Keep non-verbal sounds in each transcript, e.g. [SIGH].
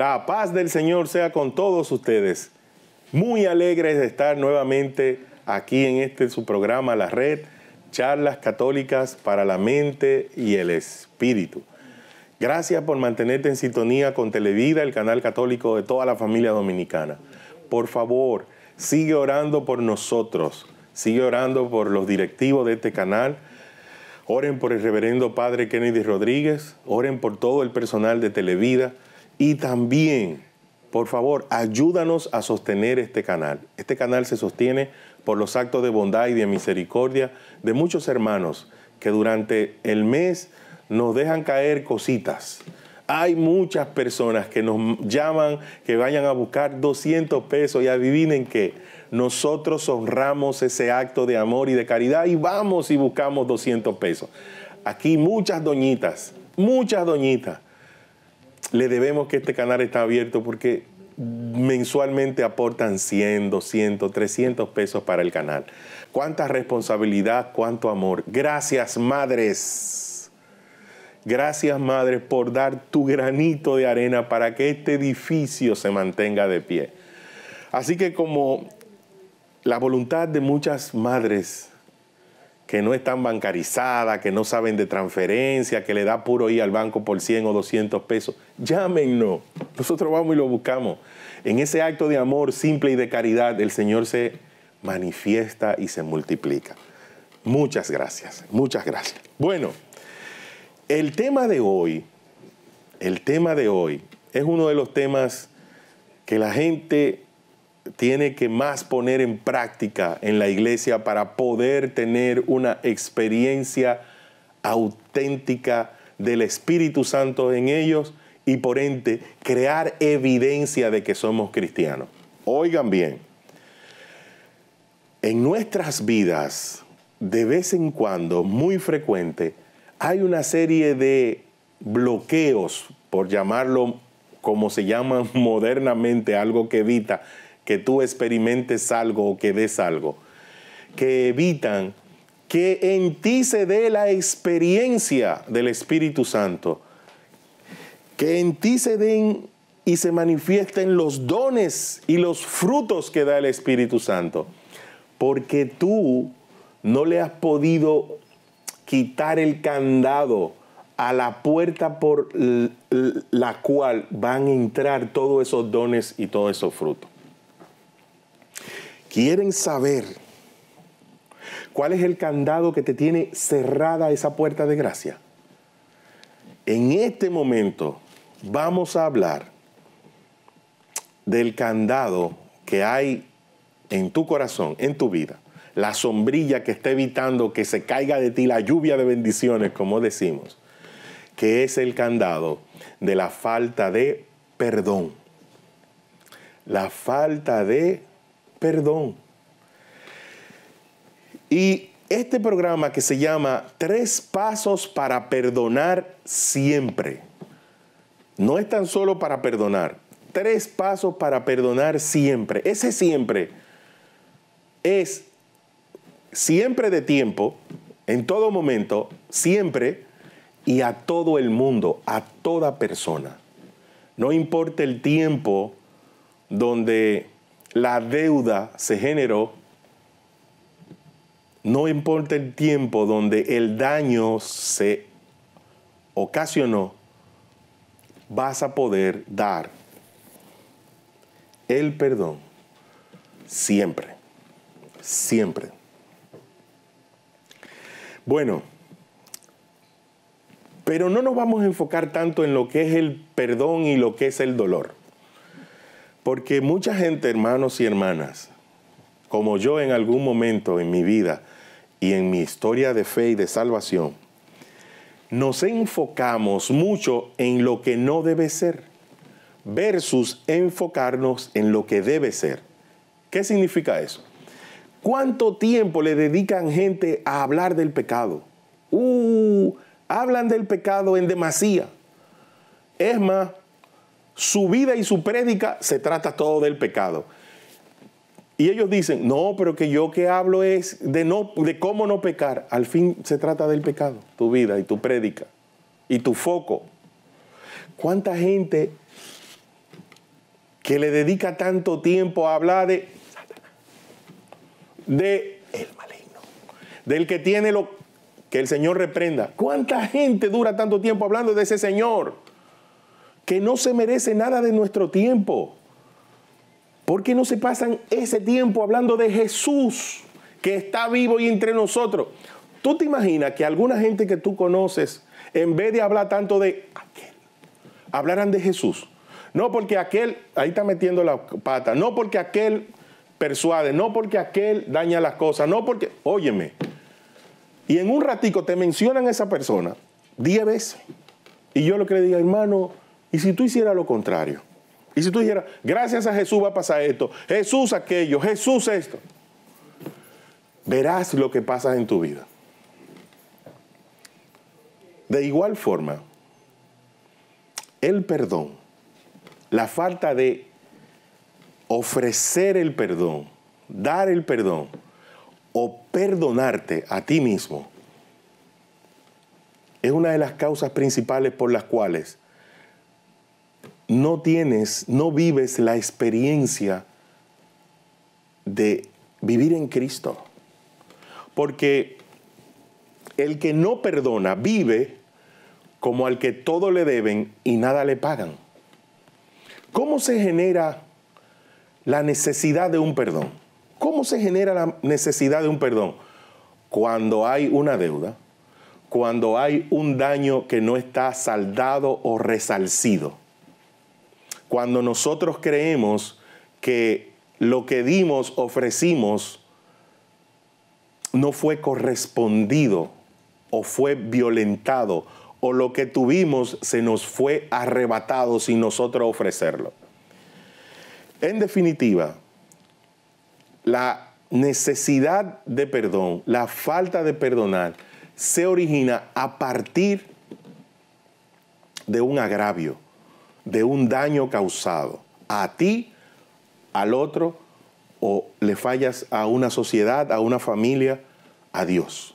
La paz del Señor sea con todos ustedes. Muy alegres de estar nuevamente aquí en este su programa La Red, charlas católicas para la mente y el espíritu. Gracias por mantenerte en sintonía con Televida, el canal católico de toda la familia dominicana. Por favor, sigue orando por nosotros, sigue orando por los directivos de este canal. Oren por el reverendo padre Kennedy Rodríguez, oren por todo el personal de Televida y también, por favor, ayúdanos a sostener este canal. Este canal se sostiene por los actos de bondad y de misericordia de muchos hermanos que durante el mes nos dejan caer cositas. Hay muchas personas que nos llaman que vayan a buscar 200 pesos y adivinen que nosotros honramos ese acto de amor y de caridad y vamos y buscamos 200 pesos. Aquí muchas doñitas, muchas doñitas le debemos que este canal está abierto porque mensualmente aportan 100, 200, 300 pesos para el canal. Cuánta responsabilidad, cuánto amor. Gracias, madres. Gracias, madres, por dar tu granito de arena para que este edificio se mantenga de pie. Así que como la voluntad de muchas madres que no están bancarizadas, que no saben de transferencia, que le da puro ir al banco por 100 o 200 pesos, llámenlo. Nosotros vamos y lo buscamos. En ese acto de amor simple y de caridad, el Señor se manifiesta y se multiplica. Muchas gracias, muchas gracias. Bueno, el tema de hoy, el tema de hoy es uno de los temas que la gente tiene que más poner en práctica en la iglesia para poder tener una experiencia auténtica del Espíritu Santo en ellos y por ende crear evidencia de que somos cristianos. Oigan bien, en nuestras vidas, de vez en cuando, muy frecuente, hay una serie de bloqueos, por llamarlo como se llama [LAUGHS] modernamente, algo que evita que tú experimentes algo o que des algo, que evitan que en ti se dé la experiencia del Espíritu Santo, que en ti se den y se manifiesten los dones y los frutos que da el Espíritu Santo, porque tú no le has podido quitar el candado a la puerta por la cual van a entrar todos esos dones y todos esos frutos quieren saber cuál es el candado que te tiene cerrada esa puerta de gracia, en este momento vamos a hablar del candado que hay en tu corazón, en tu vida, la sombrilla que está evitando que se caiga de ti la lluvia de bendiciones, como decimos, que es el candado de la falta de perdón. La falta de perdón. Y este programa que se llama Tres Pasos para Perdonar Siempre, no es tan solo para perdonar, tres pasos para perdonar siempre. Ese siempre es siempre de tiempo, en todo momento, siempre y a todo el mundo, a toda persona. No importa el tiempo donde la deuda se generó, no importa el tiempo donde el daño se ocasionó, vas a poder dar el perdón siempre, siempre. Bueno, pero no nos vamos a enfocar tanto en lo que es el perdón y lo que es el dolor. Porque mucha gente, hermanos y hermanas, como yo en algún momento en mi vida y en mi historia de fe y de salvación, nos enfocamos mucho en lo que no debe ser versus enfocarnos en lo que debe ser. ¿Qué significa eso? ¿Cuánto tiempo le dedican gente a hablar del pecado? Uh, hablan del pecado en demasía. Es más, su vida y su prédica se trata todo del pecado. Y ellos dicen, no, pero que yo que hablo es de, no, de cómo no pecar. Al fin se trata del pecado, tu vida y tu prédica y tu foco. ¿Cuánta gente que le dedica tanto tiempo a hablar de de el maligno, del que tiene lo que el Señor reprenda? ¿Cuánta gente dura tanto tiempo hablando de ese Señor? que no se merece nada de nuestro tiempo. ¿Por qué no se pasan ese tiempo hablando de Jesús que está vivo y entre nosotros? ¿Tú te imaginas que alguna gente que tú conoces, en vez de hablar tanto de aquel, hablaran de Jesús? No porque aquel, ahí está metiendo la pata, no porque aquel persuade, no porque aquel daña las cosas, no porque, óyeme, y en un ratico te mencionan a esa persona diez veces. Y yo lo que le diga, hermano, ¿Y si tú hicieras lo contrario? ¿Y si tú dijeras, gracias a Jesús va a pasar esto, Jesús aquello, Jesús esto? Verás lo que pasa en tu vida. De igual forma, el perdón, la falta de ofrecer el perdón, dar el perdón o perdonarte a ti mismo, es una de las causas principales por las cuales no tienes, no vives la experiencia de vivir en Cristo. Porque el que no perdona vive como al que todo le deben y nada le pagan. ¿Cómo se genera la necesidad de un perdón? ¿Cómo se genera la necesidad de un perdón? Cuando hay una deuda, cuando hay un daño que no está saldado o resalcido cuando nosotros creemos que lo que dimos, ofrecimos, no fue correspondido o fue violentado o lo que tuvimos se nos fue arrebatado sin nosotros ofrecerlo. En definitiva, la necesidad de perdón, la falta de perdonar, se origina a partir de un agravio de un daño causado a ti, al otro, o le fallas a una sociedad, a una familia, a Dios.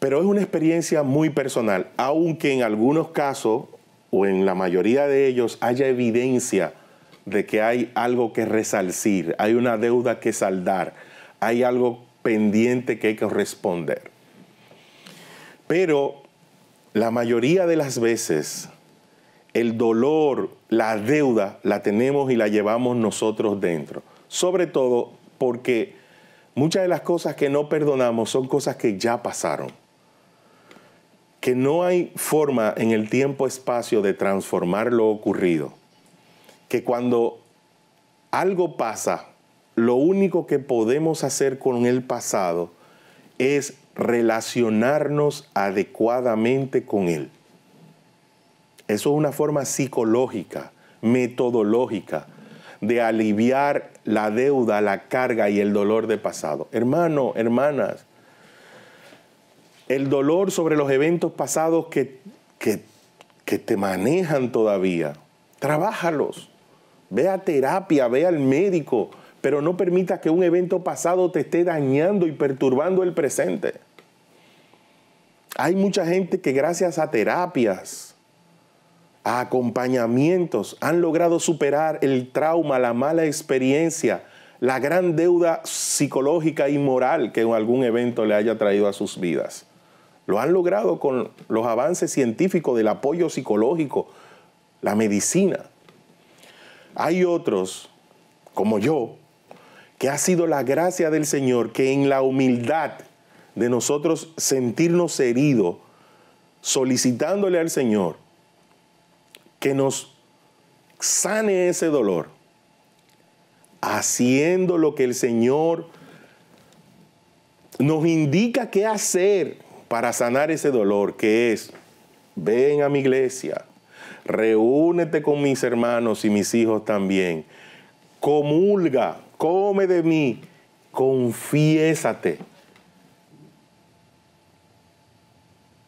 Pero es una experiencia muy personal, aunque en algunos casos, o en la mayoría de ellos, haya evidencia de que hay algo que resalcir, hay una deuda que saldar, hay algo pendiente que hay que responder. Pero la mayoría de las veces el dolor, la deuda la tenemos y la llevamos nosotros dentro. Sobre todo porque muchas de las cosas que no perdonamos son cosas que ya pasaron. Que no hay forma en el tiempo-espacio de transformar lo ocurrido. Que cuando algo pasa, lo único que podemos hacer con el pasado es relacionarnos adecuadamente con él. Eso es una forma psicológica, metodológica, de aliviar la deuda, la carga y el dolor de pasado. Hermanos, hermanas, el dolor sobre los eventos pasados que, que te manejan todavía, trabájalos. Ve a terapia, ve al médico, pero no permita que un evento pasado te esté dañando y perturbando el presente. Hay mucha gente que gracias a terapias, acompañamientos han logrado superar el trauma, la mala experiencia, la gran deuda psicológica y moral que en algún evento le haya traído a sus vidas. Lo han logrado con los avances científicos del apoyo psicológico, la medicina. Hay otros, como yo, que ha sido la gracia del Señor que en la humildad de nosotros sentirnos heridos, solicitándole al Señor, que nos sane ese dolor, haciendo lo que el Señor nos indica qué hacer para sanar ese dolor, que es, ven a mi iglesia, reúnete con mis hermanos y mis hijos también, comulga, come de mí, confiésate.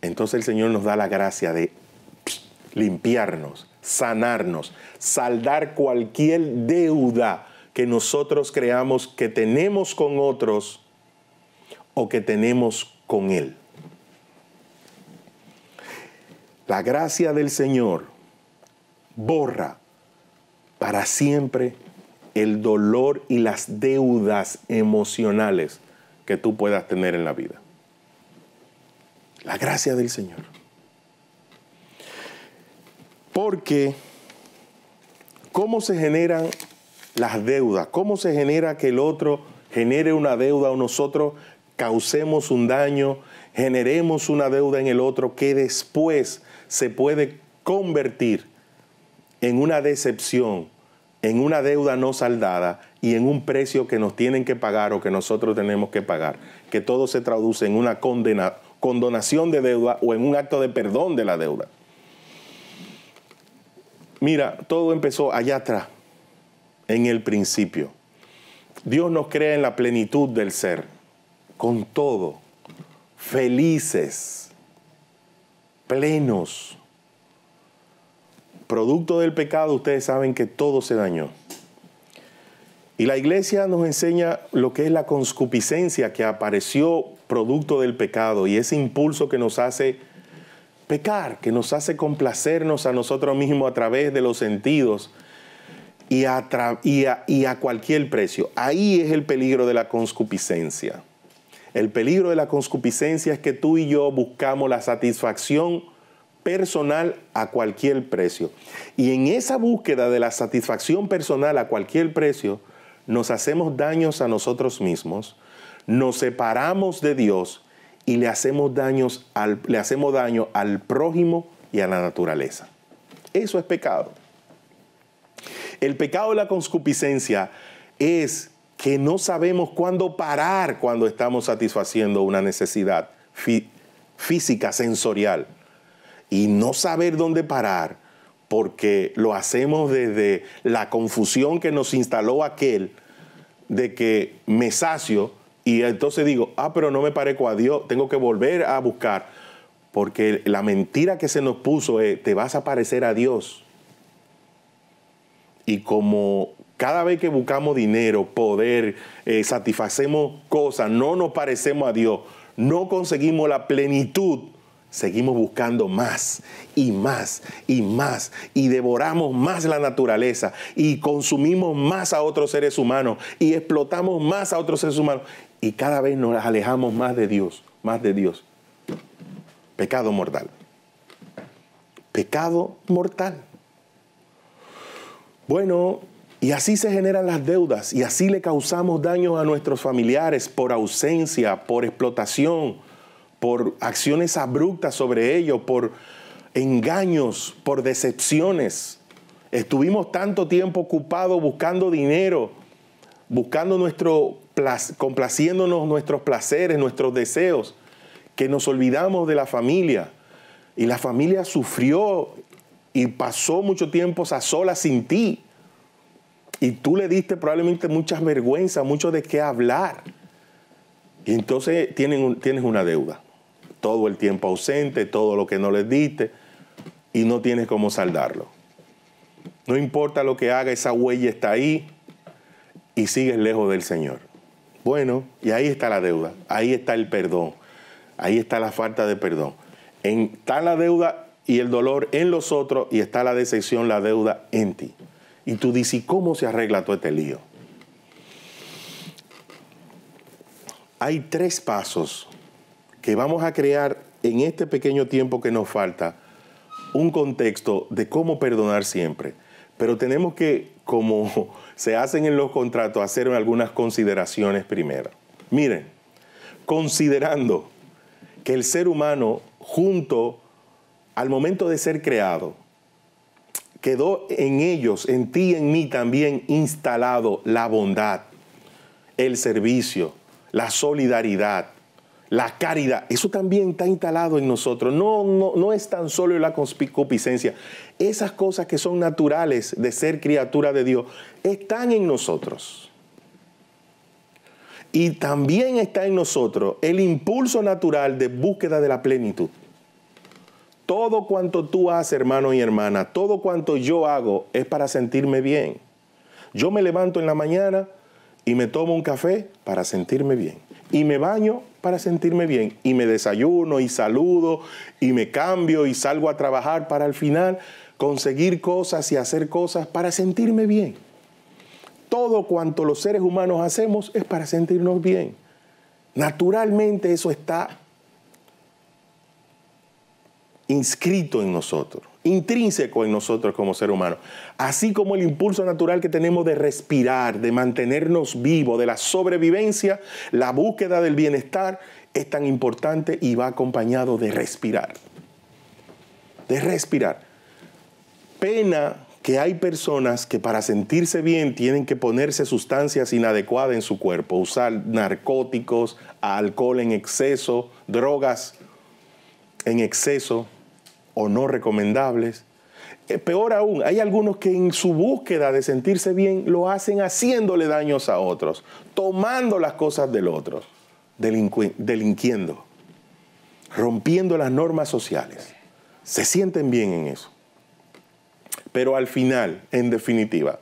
Entonces el Señor nos da la gracia de limpiarnos, sanarnos, saldar cualquier deuda que nosotros creamos que tenemos con otros o que tenemos con Él. La gracia del Señor borra para siempre el dolor y las deudas emocionales que tú puedas tener en la vida. La gracia del Señor. Porque, ¿cómo se generan las deudas? ¿Cómo se genera que el otro genere una deuda o nosotros causemos un daño, generemos una deuda en el otro que después se puede convertir en una decepción, en una deuda no saldada y en un precio que nos tienen que pagar o que nosotros tenemos que pagar, que todo se traduce en una condonación de deuda o en un acto de perdón de la deuda. Mira, todo empezó allá atrás, en el principio. Dios nos crea en la plenitud del ser, con todo, felices, plenos. Producto del pecado, ustedes saben que todo se dañó. Y la iglesia nos enseña lo que es la conscupiscencia que apareció producto del pecado y ese impulso que nos hace pecar, que nos hace complacernos a nosotros mismos a través de los sentidos y a, cualquier precio. Ahí es el peligro de la conscupiscencia. El peligro de la conscupiscencia es que tú y yo buscamos la satisfacción personal a cualquier precio. Y en esa búsqueda de la satisfacción personal a cualquier precio, nos hacemos daños a nosotros mismos, nos separamos de Dios y le hacemos, daños al, le hacemos daño al prójimo y a la naturaleza. Eso es pecado. El pecado de la concupiscencia es que no sabemos cuándo parar cuando estamos satisfaciendo una necesidad física, sensorial. Y no saber dónde parar porque lo hacemos desde la confusión que nos instaló aquel de que me sacio y entonces digo, ah, pero no me parezco a Dios, tengo que volver a buscar. Porque la mentira que se nos puso es, te vas a parecer a Dios. Y como cada vez que buscamos dinero, poder, eh, satisfacemos cosas, no nos parecemos a Dios, no conseguimos la plenitud seguimos buscando más y más y más y devoramos más la naturaleza y consumimos más a otros seres humanos y explotamos más a otros seres humanos y cada vez nos alejamos más de Dios, más de Dios. Pecado mortal. Pecado mortal. Bueno, y así se generan las deudas y así le causamos daños a nuestros familiares por ausencia, por explotación, por acciones abruptas sobre ellos, por engaños, por decepciones. Estuvimos tanto tiempo ocupados buscando dinero, buscando nuestro, complaciéndonos nuestros placeres, nuestros deseos, que nos olvidamos de la familia. Y la familia sufrió y pasó mucho tiempo a sola sin ti. Y tú le diste probablemente muchas vergüenzas, mucho de qué hablar. Y entonces tienes una deuda todo el tiempo ausente, todo lo que no les diste, y no tienes cómo saldarlo. No importa lo que haga, esa huella está ahí y sigues lejos del Señor. Bueno, y ahí está la deuda, ahí está el perdón, ahí está la falta de perdón. está la deuda y el dolor en los otros y está la decepción, la deuda en ti. Y tú dices, ¿cómo se arregla todo este lío? Hay tres pasos que vamos a crear en este pequeño tiempo que nos falta un contexto de cómo perdonar siempre. Pero tenemos que, como [LAUGHS] se hacen en los contratos, hacer algunas consideraciones primero. Miren, considerando que el ser humano junto al momento de ser creado, quedó en ellos, en ti y en mí también instalado la bondad, el servicio, la solidaridad, la caridad, eso también está instalado en nosotros. No, no, no es tan solo la concupiscencia. Esas cosas que son naturales de ser criatura de Dios están en nosotros. Y también está en nosotros el impulso natural de búsqueda de la plenitud. Todo cuanto tú haces, hermano y hermana, todo cuanto yo hago es para sentirme bien. Yo me levanto en la mañana y me tomo un café para sentirme bien y me baño para sentirme bien y me desayuno y saludo y me cambio y salgo a trabajar para al final conseguir cosas y hacer cosas para sentirme bien. Todo cuanto los seres humanos hacemos es para sentirnos bien. Naturalmente eso está inscrito en nosotros intrínseco en nosotros como ser humano, así como el impulso natural que tenemos de respirar, de mantenernos vivos, de la sobrevivencia, la búsqueda del bienestar es tan importante y va acompañado de respirar. De respirar. Pena que hay personas que para sentirse bien tienen que ponerse sustancias inadecuadas en su cuerpo, usar narcóticos, alcohol en exceso, drogas en exceso, o no recomendables. Eh, peor aún, hay algunos que en su búsqueda de sentirse bien lo hacen haciéndole daños a otros, tomando las cosas del otro, delinquiendo, rompiendo las normas sociales. Se sienten bien en eso. Pero al final, en definitiva,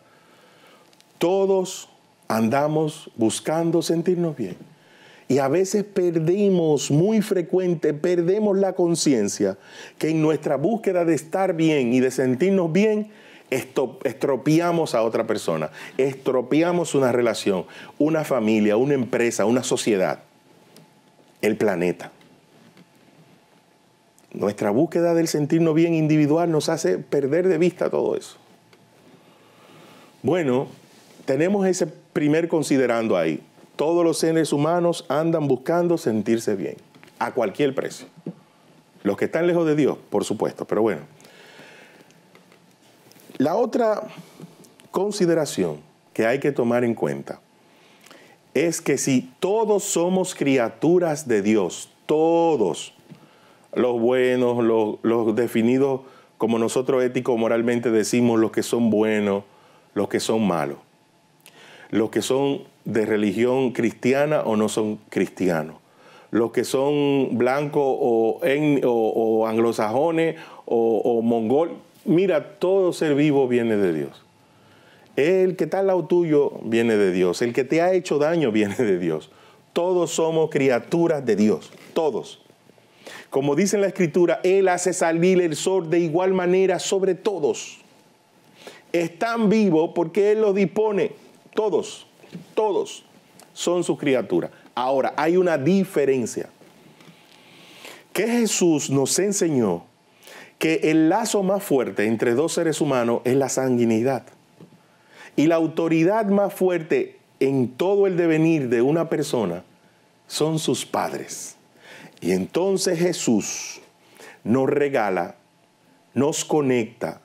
todos andamos buscando sentirnos bien. Y a veces perdemos, muy frecuente, perdemos la conciencia que en nuestra búsqueda de estar bien y de sentirnos bien, estropeamos a otra persona, estropeamos una relación, una familia, una empresa, una sociedad, el planeta. Nuestra búsqueda del sentirnos bien individual nos hace perder de vista todo eso. Bueno, tenemos ese primer considerando ahí. Todos los seres humanos andan buscando sentirse bien, a cualquier precio. Los que están lejos de Dios, por supuesto, pero bueno. La otra consideración que hay que tomar en cuenta es que si todos somos criaturas de Dios, todos, los buenos, los, definidos como nosotros ético moralmente decimos, los que son buenos, los que son malos, los que son de religión cristiana o no son cristianos. Los que son blancos o, o, anglosajones o, o mongol, mira, todo ser vivo viene de Dios. El que está al lado tuyo viene de Dios. El que te ha hecho daño viene de Dios. Todos somos criaturas de Dios. Todos. Como dice en la Escritura, Él hace salir el sol de igual manera sobre todos. Están vivos porque Él los dispone. Todos todos son sus criaturas. Ahora, hay una diferencia. Que Jesús nos enseñó que el lazo más fuerte entre dos seres humanos es la sanguinidad. Y la autoridad más fuerte en todo el devenir de una persona son sus padres. Y entonces Jesús nos regala, nos conecta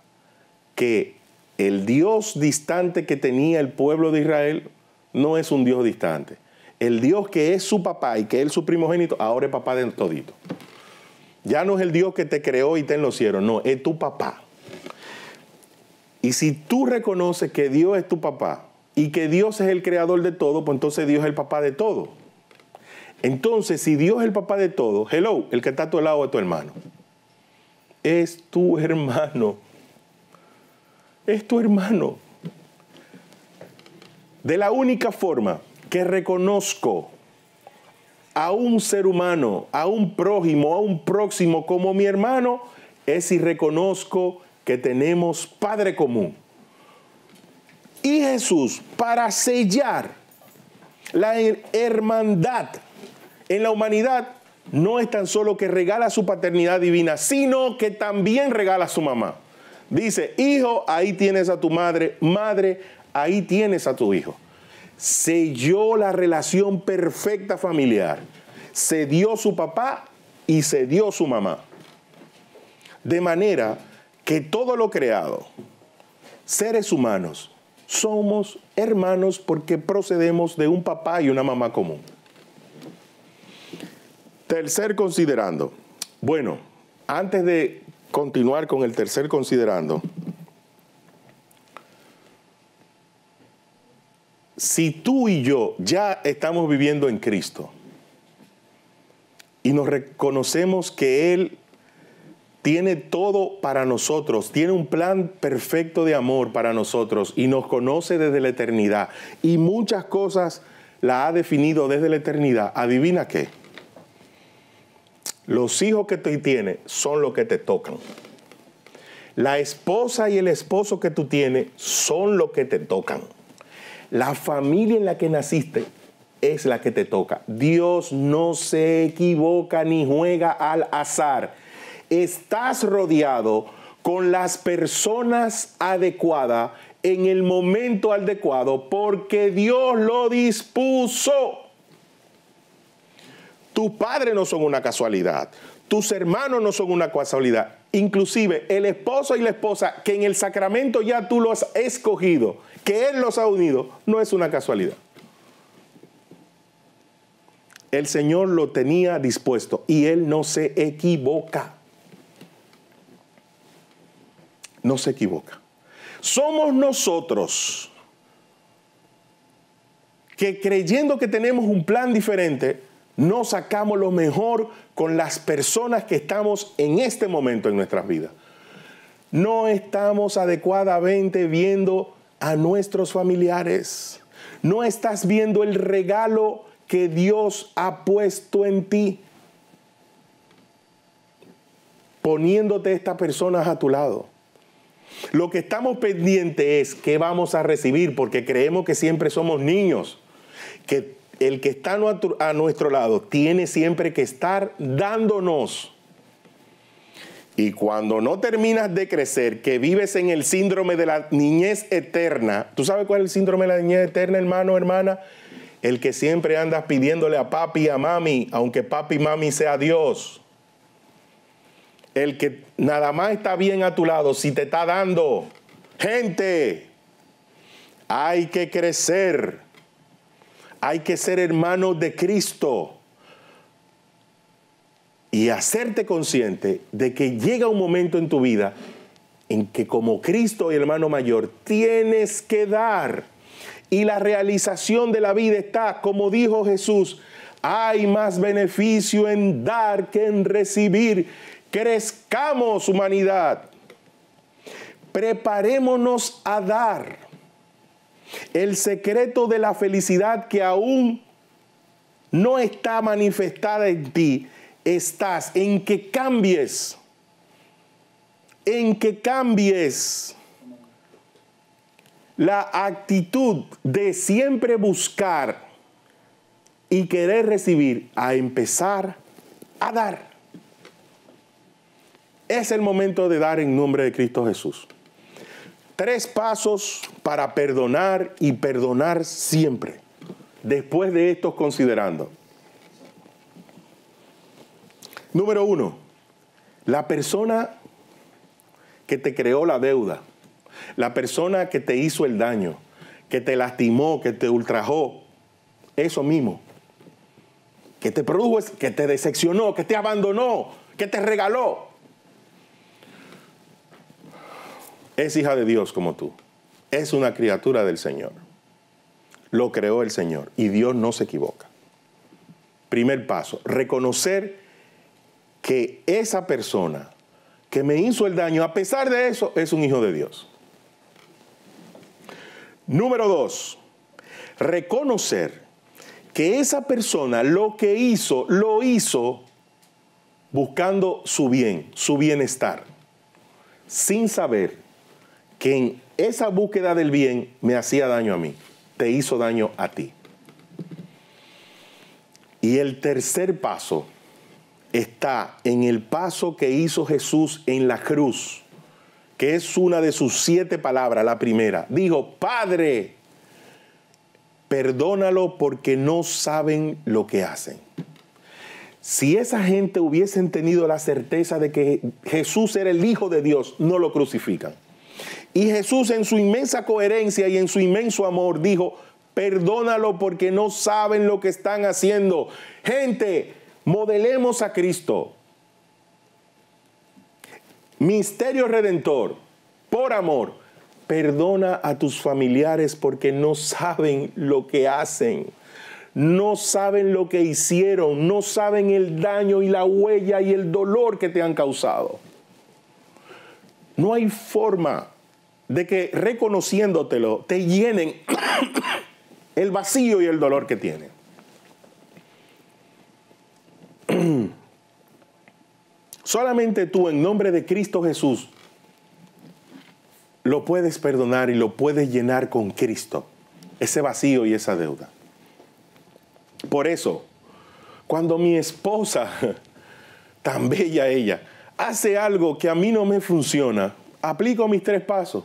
que el Dios distante que tenía el pueblo de Israel no es un Dios distante. El Dios que es su papá y que es su primogénito, ahora es papá de todito. Ya no es el Dios que te creó y te en los no, es tu papá. Y si tú reconoces que Dios es tu papá y que Dios es el creador de todo, pues entonces Dios es el papá de todo. Entonces, si Dios es el papá de todo, hello, el que está a tu lado es tu hermano. Es tu hermano. Es tu hermano. De la única forma que reconozco a un ser humano, a un prójimo, a un próximo como mi hermano, es si reconozco que tenemos Padre común. Y Jesús, para sellar la hermandad en la humanidad, no es tan solo que regala su paternidad divina, sino que también regala a su mamá. Dice, hijo, ahí tienes a tu madre, madre, Ahí tienes a tu hijo. Selló la relación perfecta familiar. Se dio su papá y se dio su mamá. De manera que todo lo creado, seres humanos, somos hermanos porque procedemos de un papá y una mamá común. Tercer considerando. Bueno, antes de continuar con el tercer considerando, si tú y yo ya estamos viviendo en Cristo y nos reconocemos que Él tiene todo para nosotros, tiene un plan perfecto de amor para nosotros y nos conoce desde la eternidad y muchas cosas la ha definido desde la eternidad, adivina qué. Los hijos que tú tienes son los que te tocan. La esposa y el esposo que tú tienes son los que te tocan. La familia en la que naciste es la que te toca. Dios no se equivoca ni juega al azar. Estás rodeado con las personas adecuadas en el momento adecuado porque Dios lo dispuso. Tus padres no son una casualidad. Tus hermanos no son una casualidad. Inclusive el esposo y la esposa que en el sacramento ya tú los has escogido, que Él los ha unido, no es una casualidad. El Señor lo tenía dispuesto y Él no se equivoca. No se equivoca. Somos nosotros que creyendo que tenemos un plan diferente, no sacamos lo mejor con las personas que estamos en este momento en nuestras vidas. No estamos adecuadamente viendo a nuestros familiares. No estás viendo el regalo que Dios ha puesto en ti, poniéndote estas personas a tu lado. Lo que estamos pendientes es qué vamos a recibir, porque creemos que siempre somos niños, que el que está a nuestro lado tiene siempre que estar dándonos. Y cuando no terminas de crecer, que vives en el síndrome de la niñez eterna, ¿tú sabes cuál es el síndrome de la niñez eterna, hermano, hermana? El que siempre andas pidiéndole a papi y a mami, aunque papi y mami sea Dios. El que nada más está bien a tu lado si te está dando. Gente, hay que crecer. Hay que ser hermano de Cristo y hacerte consciente de que llega un momento en tu vida en que como Cristo y hermano mayor tienes que dar. Y la realización de la vida está, como dijo Jesús, hay más beneficio en dar que en recibir. Crezcamos humanidad. Preparémonos a dar. El secreto de la felicidad que aún no está manifestada en ti, estás en que cambies, en que cambies la actitud de siempre buscar y querer recibir a empezar a dar. Es el momento de dar en nombre de Cristo Jesús. Tres pasos para perdonar y perdonar siempre. Después de estos considerando. Número uno, la persona que te creó la deuda, la persona que te hizo el daño, que te lastimó, que te ultrajó, eso mismo, que te produjo, que te decepcionó, que te abandonó, que te regaló, es hija de Dios como tú. Es una criatura del Señor. Lo creó el Señor y Dios no se equivoca. Primer paso, reconocer que esa persona que me hizo el daño, a pesar de eso, es un hijo de Dios. Número dos, reconocer que esa persona lo que hizo, lo hizo buscando su bien, su bienestar, sin saber que en esa búsqueda del bien me hacía daño a mí, te hizo daño a ti. Y el tercer paso está en el paso que hizo Jesús en la cruz, que es una de sus siete palabras, la primera. Dijo, Padre, perdónalo porque no saben lo que hacen. Si esa gente hubiesen tenido la certeza de que Jesús era el Hijo de Dios, no lo crucifican. Y Jesús en su inmensa coherencia y en su inmenso amor dijo, perdónalo porque no saben lo que están haciendo. Gente, modelemos a Cristo. Misterio redentor, por amor, perdona a tus familiares porque no saben lo que hacen. No saben lo que hicieron, no saben el daño y la huella y el dolor que te han causado. No hay forma de que reconociéndotelo te llenen [COUGHS] el vacío y el dolor que tiene. [CLEARS THROAT] Solamente tú en nombre de Cristo Jesús lo puedes perdonar y lo puedes llenar con Cristo, ese vacío y esa deuda. Por eso, cuando mi esposa, [LAUGHS] tan bella ella, hace algo que a mí no me funciona, aplico mis tres pasos.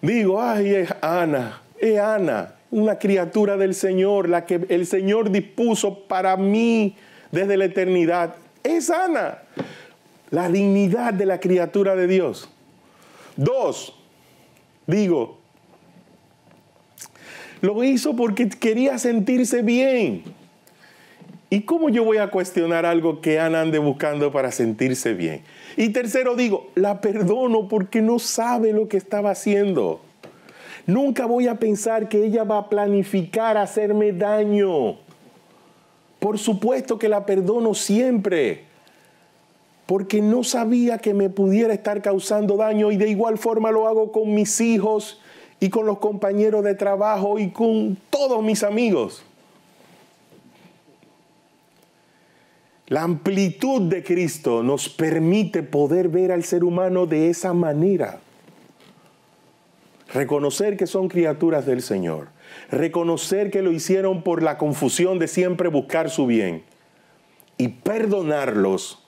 Digo, ay, es Ana, es Ana, una criatura del Señor, la que el Señor dispuso para mí desde la eternidad. Es Ana, la dignidad de la criatura de Dios. Dos, digo, lo hizo porque quería sentirse bien. ¿Y cómo yo voy a cuestionar algo que Ana ande buscando para sentirse bien? Y tercero digo, la perdono porque no sabe lo que estaba haciendo. Nunca voy a pensar que ella va a planificar hacerme daño. Por supuesto que la perdono siempre, porque no sabía que me pudiera estar causando daño y de igual forma lo hago con mis hijos y con los compañeros de trabajo y con todos mis amigos. La amplitud de Cristo nos permite poder ver al ser humano de esa manera. Reconocer que son criaturas del Señor. Reconocer que lo hicieron por la confusión de siempre buscar su bien. Y perdonarlos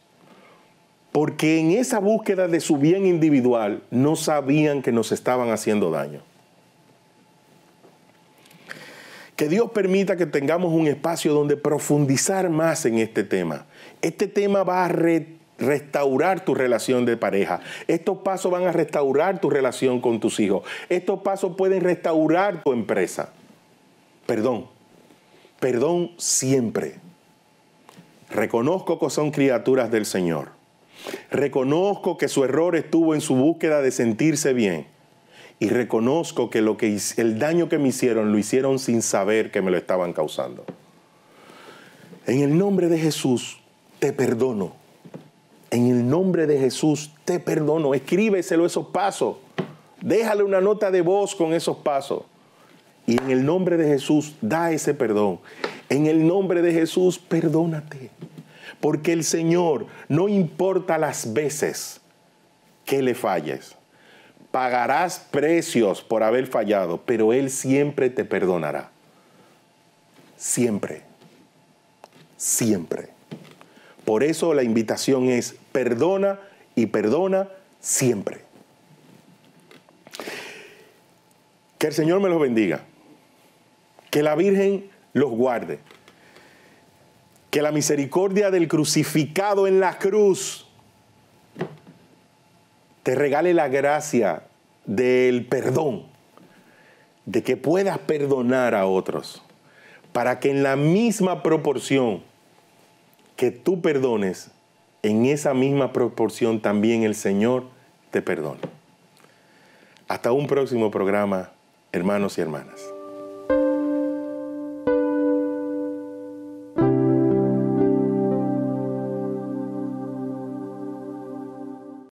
porque en esa búsqueda de su bien individual no sabían que nos estaban haciendo daño. Que Dios permita que tengamos un espacio donde profundizar más en este tema. Este tema va a restaurar tu relación de pareja. Estos pasos van a restaurar tu relación con tus hijos. Estos pasos pueden restaurar tu empresa. Perdón. Perdón siempre. Reconozco que son criaturas del Señor. Reconozco que su error estuvo en su búsqueda de sentirse bien. Y reconozco que, lo que el daño que me hicieron lo hicieron sin saber que me lo estaban causando. En el nombre de Jesús, te perdono. En el nombre de Jesús, te perdono. Escríbeselo esos pasos. Déjale una nota de voz con esos pasos. Y en el nombre de Jesús, da ese perdón. En el nombre de Jesús, perdónate. Porque el Señor, no importa las veces que le falles, pagarás precios por haber fallado, pero Él siempre te perdonará. Siempre. Siempre. Por eso la invitación es perdona y perdona siempre. Que el Señor me los bendiga. Que la Virgen los guarde. Que la misericordia del crucificado en la cruz te regale la gracia del perdón, de que puedas perdonar a otros, para que en la misma proporción que tú perdones, en esa misma proporción también el Señor te perdona. Hasta un próximo programa, hermanos y hermanas.